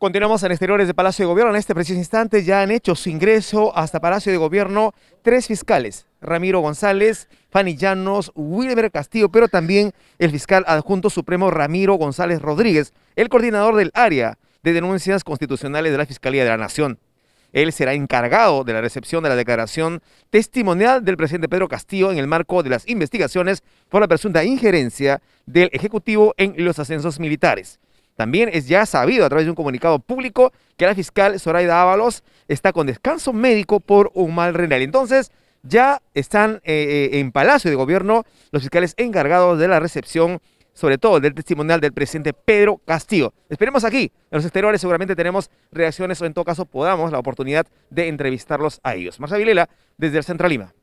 Continuamos en exteriores de Palacio de Gobierno. En este preciso instante ya han hecho su ingreso hasta Palacio de Gobierno tres fiscales, Ramiro González, Fanny Llanos, Wilmer Castillo, pero también el fiscal adjunto supremo Ramiro González Rodríguez, el coordinador del área de denuncias constitucionales de la Fiscalía de la Nación. Él será encargado de la recepción de la declaración testimonial del presidente Pedro Castillo en el marco de las investigaciones por la presunta injerencia del Ejecutivo en los ascensos militares. También es ya sabido a través de un comunicado público que la fiscal Zoraida Ábalos está con descanso médico por un mal renal. Entonces, ya están eh, eh, en Palacio de Gobierno los fiscales encargados de la recepción, sobre todo del testimonial del presidente Pedro Castillo. Esperemos aquí, en los exteriores seguramente tenemos reacciones o en todo caso podamos la oportunidad de entrevistarlos a ellos. Marcia Vilela, desde el Central Lima.